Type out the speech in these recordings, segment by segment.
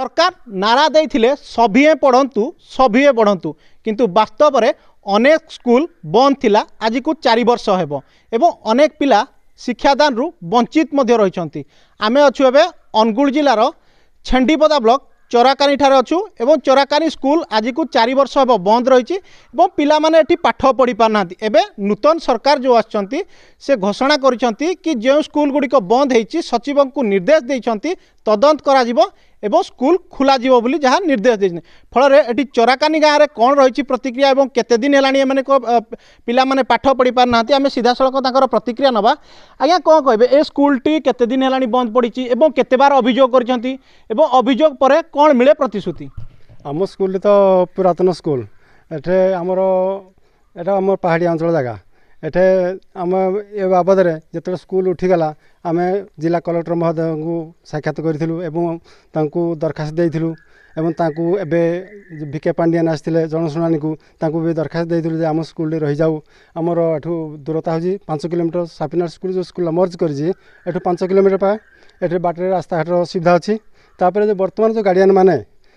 সরকার নারা দিয়ে সভিয়ে পড়ু সভিয়ে পড়ু কিন্তু বাস্তবরে অনেক স্কুল বন্ধ লা আজিকু চারি বর্ষ হব এবং অনেক পিলা শিক্ষাদানু বঞ্চিত মধ্যে রয়েছে আমি অছু এবে অনুগুল জেলার ছেন্ডিপদা ব্লক চরাকানী ঠার অছু এবং চরাকানী স্কুল আজিকু চারি বর্ষ হব বন্ধ রয়েছে এবং পিলামানে এটি পাঠ পড়ি পার না এবে নূতন সরকার যে আসছেন সে ঘোষণা করছেন কি যে স্কুলগুড়ি বন্ধ হয়েছি সচিবঙ্কু নির্দেশ দিয়েছেন তদন্ত করা এবং স্কুল খোলাযিব বলে যা নির্দেশ দিয়েছেন ফলরে এটি চরাকানি গাঁরে কণ রয়েছে প্রতিক্রিয়া এবং কেতেদিন হল এমানে পিলা মানে পাঠ পড়ি পার না আমি সিধাসলখ তাঁর প্রতিক্রিয়া নেবা আজ্ঞা কম কে এ স্কুলটি কেতেদিন হল বন্ধ পড়ছে এবং কেতবার অভিযোগ করছেন এবং অভিযোগ পরে কণ মিলে প্রতিশ্রুতি আম স্কুলটি তো পুরাতন স্কুল এঠে আমার এটা আমার পাহাড়ি অঞ্চল জায়গা ଏଠି ଆମେ ଏ ବାବଦରେ ଯେତେବେଳେ ସ୍କୁଲ୍ ଉଠିଗଲା ଆମେ ଜିଲ୍ଲା କଲେକ୍ଟର୍ ମହୋଦୟଙ୍କୁ ସାକ୍ଷାତ କରିଥିଲୁ ଏବଂ ତାଙ୍କୁ ଦରଖାସ୍ତ ଦେଇଥିଲୁ ଏବଂ ତାଙ୍କୁ ଏବେ ଭି କେ ପାଣ୍ଡିଆନ୍ ଆସିଥିଲେ ଜନଶୁଣାଣିକୁ ତାଙ୍କୁ ବି ଦରଖାସ୍ତ ଦେଇଥିଲୁ ଯେ ଆମ ସ୍କୁଲ୍ରେ ରହିଯାଉ ଆମର ଏଠୁ ଦୂରତା ହେଉଛି ପାଞ୍ଚ କିଲୋମିଟର ସାପିନାର ସ୍କୁଲ୍ ଯେଉଁ ସ୍କୁଲ୍ ମର୍ଜ କରିଛି ଏଠୁ ପାଞ୍ଚ କିଲୋମିଟର ପା ଏଠି ବାଟରେ ରାସ୍ତାଘାଟର ଅସୁବିଧା ଅଛି ତାପରେ ଯେ ବର୍ତ୍ତମାନ ଯେଉଁ ଗାର୍ଡ଼ିଆନ୍ମାନେ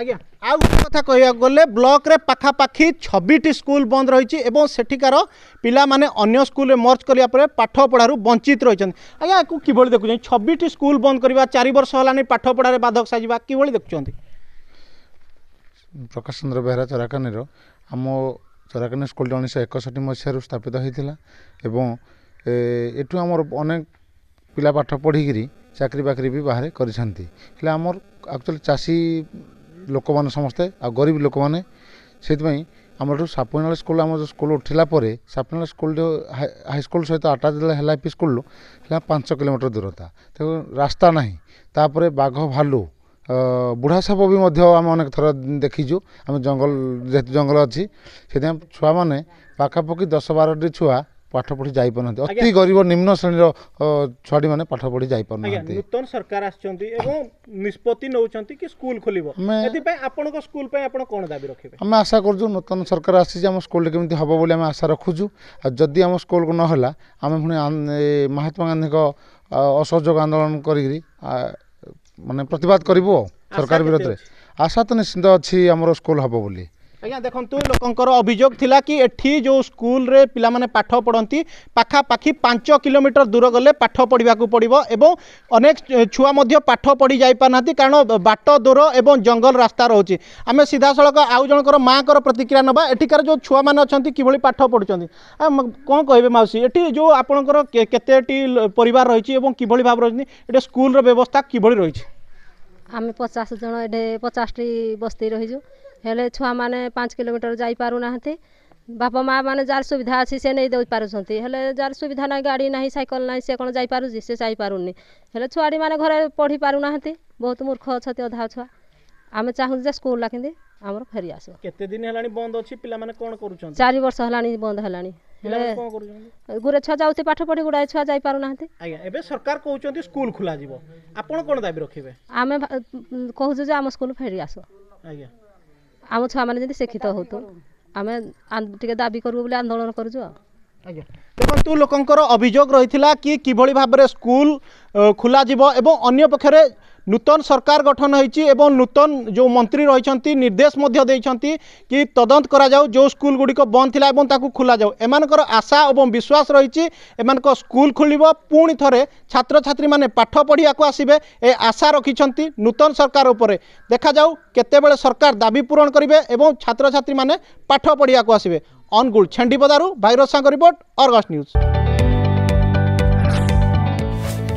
আজ্ঞা আউ কথা কহিବାକୁ ଗଲେ ବ୍ଲକରେ ପାଖାପାଖି ଛବିଟି ସ୍କୁଲ ବନ୍ଦ ରହିଛି ଏବଂ ସେଠିକାର ପିଲାମାନେ ଅନ୍ୟ ସ୍କୁଲରେ ମର୍ଚ୍ଚ କରିବା ପରେ ପାଠପଢ଼ାରୁ ବଞ୍ଚିତ ରହିଛନ୍ତି ଆଜ୍ଞା ୟାକୁ କିଭଳି ଦେଖୁଛନ୍ତି ଛବିଟି ସ୍କୁଲ ବନ୍ଦ କରିବା ଚାରି ବର୍ଷ ହେଲାଣି ପାଠପଢ଼ାରେ ବାଧକ ସାଜିବା କିଭଳି ଦେଖୁଛନ୍ତି ପ୍ରକାଶ ଚନ୍ଦ୍ର ବେହେରା ଚରାକାନୀର ଆମ ଚରାକାନୀ ସ୍କୁଲଟି ଉଣେଇଶହ ଏକଷଠି ମସିହାରୁ ସ୍ଥାପିତ ହୋଇଥିଲା ଏବଂ ଏଠୁ ଆମର ଅନେକ ପିଲା ପାଠ ପଢ଼ିକିରି ଚାକିରି ବାକିରି ବି ବାହାରେ କରିଛନ୍ତି ହେଲେ ଆମର ଆକ୍ଚୁଆଲି ଚାଷୀ ଲୋକମାନେ ସମସ୍ତେ ଆଉ ଗରିବ ଲୋକମାନେ ସେଥିପାଇଁ ଆମର ଏଠୁ ସାପୁନାଳ ଆମର ଯେଉଁ ସ୍କୁଲ ଉଠିଲା ପରେ ସାପୁନାଳ ସ୍କୁଲ୍ରୁ ହାଇସ୍କୁଲ ସହିତ ଆଟାଚ୍ ହେଲା ପି ସ୍କୁଲ୍ରୁ ହେଲା ପାଞ୍ଚ କିଲୋମିଟର ଦୂରତା ତେଣୁ ରାସ୍ତା ନାହିଁ ତାପରେ ବାଘ ଭାଲୁ ବୁଢ଼ା ସାପ ବି ମଧ୍ୟ ଆମେ ଅନେକ ଥର ଦେଖିଛୁ ଆମେ ଜଙ୍ଗଲ ଯେହେତୁ ଜଙ୍ଗଲ ଅଛି ସେଥିପାଇଁ ଛୁଆମାନେ ପାଖାପାଖି ଦଶ ବାରଟି ଛୁଆ পাঠ পড়ি যাইপারুনাহাନ୍ତି অতি গরিব নিম্ন শ্রেণীর ছুয়াটি মানে পাঠ পড়ি যাইপারুনাহাନ୍ତି নূতন সরকার আসছন্তি এবং নিষ্পত্তি নউছন্তি কি স্কুল খোলিব এথিপাই আপনক স্কুল পাই আপন কোন দাবি রাখিবে আমি আশা করছু নূতন সরকার আসিছে আম স্কুল কেমিতি হব বলি আমি আশা রাখুছু আর যদি আম স্কুল কো নহলা আমি পুনি মহাত্মা গান্ধীক অসহযোগ আন্দোলন করি মানে প্রতিবাদ করিবু সরকার বিরোধে আশা তো নিশ্চিন্ত অছি আমার স্কুল হব বলি ଆଜ୍ଞା ଦେଖନ୍ତୁ ଲୋକଙ୍କର ଅଭିଯୋଗ ଥିଲା କି ଏଠି ଯେଉଁ ସ୍କୁଲରେ ପିଲାମାନେ ପାଠ ପଢ଼ନ୍ତି ପାଖାପାଖି ପାଞ୍ଚ କିଲୋମିଟର ଦୂର ଗଲେ ପାଠ ପଢ଼ିବାକୁ ପଡ଼ିବ ଏବଂ ଅନେକ ଛୁଆ ମଧ୍ୟ ପାଠ ପଢ଼ି ଯାଇପାରୁନାହାନ୍ତି କାରଣ ବାଟ ଦୂର ଏବଂ ଜଙ୍ଗଲ ରାସ୍ତା ରହୁଛି ଆମେ ସିଧାସଳଖ ଆଉ ଜଣଙ୍କର ମାଆଙ୍କର ପ୍ରତିକ୍ରିୟା ନେବା ଏଠିକାର ଯେଉଁ ଛୁଆମାନେ ଅଛନ୍ତି କିଭଳି ପାଠ ପଢ଼ୁଛନ୍ତି କ'ଣ କହିବେ ମାଉସୀ ଏଠି ଯେଉଁ ଆପଣଙ୍କର କେତେଟି ପରିବାର ରହିଛି ଏବଂ କିଭଳି ଭାବରେ ରହିଛନ୍ତି ଏଠି ସ୍କୁଲର ବ୍ୟବସ୍ଥା କିଭଳି ରହିଛି ଆମେ ପଚାଶ ଜଣ ଏଠି ପଚାଶଟି ବସ୍ତି ରହିଛୁ ହେଲେ ଛୁଆମାନେ ପାଞ୍ଚ କିଲୋମିଟର ଯାଇପାରୁନାହାନ୍ତି ବାପା ମାଆ ମାନେ ଯାହାର ସୁବିଧା ଅଛି ସେ ନେଇ ଦେଇପାରୁଛନ୍ତି ହେଲେ ଯାହାର ସୁବିଧା ନାହିଁ ଗାଡ଼ି ନାହିଁ ସାଇକେଲ ନାହିଁ ସେ କ'ଣ ଯାଇପାରୁଛି ସେ ଯାଇପାରୁନି ହେଲେ ଛୁଆଟିମାନେ ଘରେ ପଢ଼ି ପାରୁନାହାନ୍ତି ବହୁତ ମୂର୍ଖ ଅଛନ୍ତି ଅଧା ଛୁଆ ଆମେ ଚାହୁଁଛୁ ଯେ ସ୍କୁଲଟା କେମିତି ଆମର ଫେରି ଆସିବ କେତେ ଦିନ ହେଲାଣି ବନ୍ଦ ଅଛି ପିଲାମାନେ କ'ଣ କରୁଛନ୍ତି ଚାରି ବର୍ଷ ହେଲାଣି ବନ୍ଦ ହେଲାଣି ଗୁରେ ଛୁଆ ଯାଉଛି ପାଠ ପଢ଼ି ଗୁଡ଼ାଏ ଛୁଆ ଯାଇପାରୁନାହାନ୍ତି ଆଜ୍ଞା ଏବେ ସରକାର କହୁଛନ୍ତି ସ୍କୁଲ ଖୋଲାଯିବ ଆପଣ କ'ଣ ଦାବି ରଖିବେ ଆମେ କହୁଛୁ ଯେ ଆମ ସ୍କୁଲ ଫେରି ଆସ ଆଜ୍ଞା ଆମ ଛୁଆମାନେ ଯେମିତି ଶିକ୍ଷିତ ହଉତୁ ଆମେ ଟିକେ ଦାବି କରିବୁ ବୋଲି ଆନ୍ଦୋଳନ କରୁଛୁ ଆଉ ଆଜ୍ଞା ଦେଖନ୍ତୁ ଲୋକଙ୍କର ଅଭିଯୋଗ ରହିଥିଲା କି କିଭଳି ଭାବରେ ସ୍କୁଲ ଖୋଲାଯିବ ଏବଂ ଅନ୍ୟ ପକ୍ଷରେ নূতন সরকার গঠন হয়েছে এবং নূতন যে মন্ত্রী রয়েছেন নির্দেশ মধ্যে কি তদন্ত করা যাও যে স্কুল গুড়ি বন্ধ লা এবং তাকে খোলা যাও এমানকর আশা এবং বিশ্বাস রয়েছে এমানক স্কুল খোলিব পুঁড়ি থরে ছাত্রছাত্রী মানে পাঠ পড়া আসবে এ আশা রাখিছেন নূতন সরকার উপরে দেখা যাও কেতবে সরকার দাবি পূরণ করবে এবং ছাত্রছাত্রী মানে পাঠ পড়া আসবে অনুগুল ছেন্ডিপদারু ভাইরস সাঙ্গ রিপোর্ট অর্গস নিউজ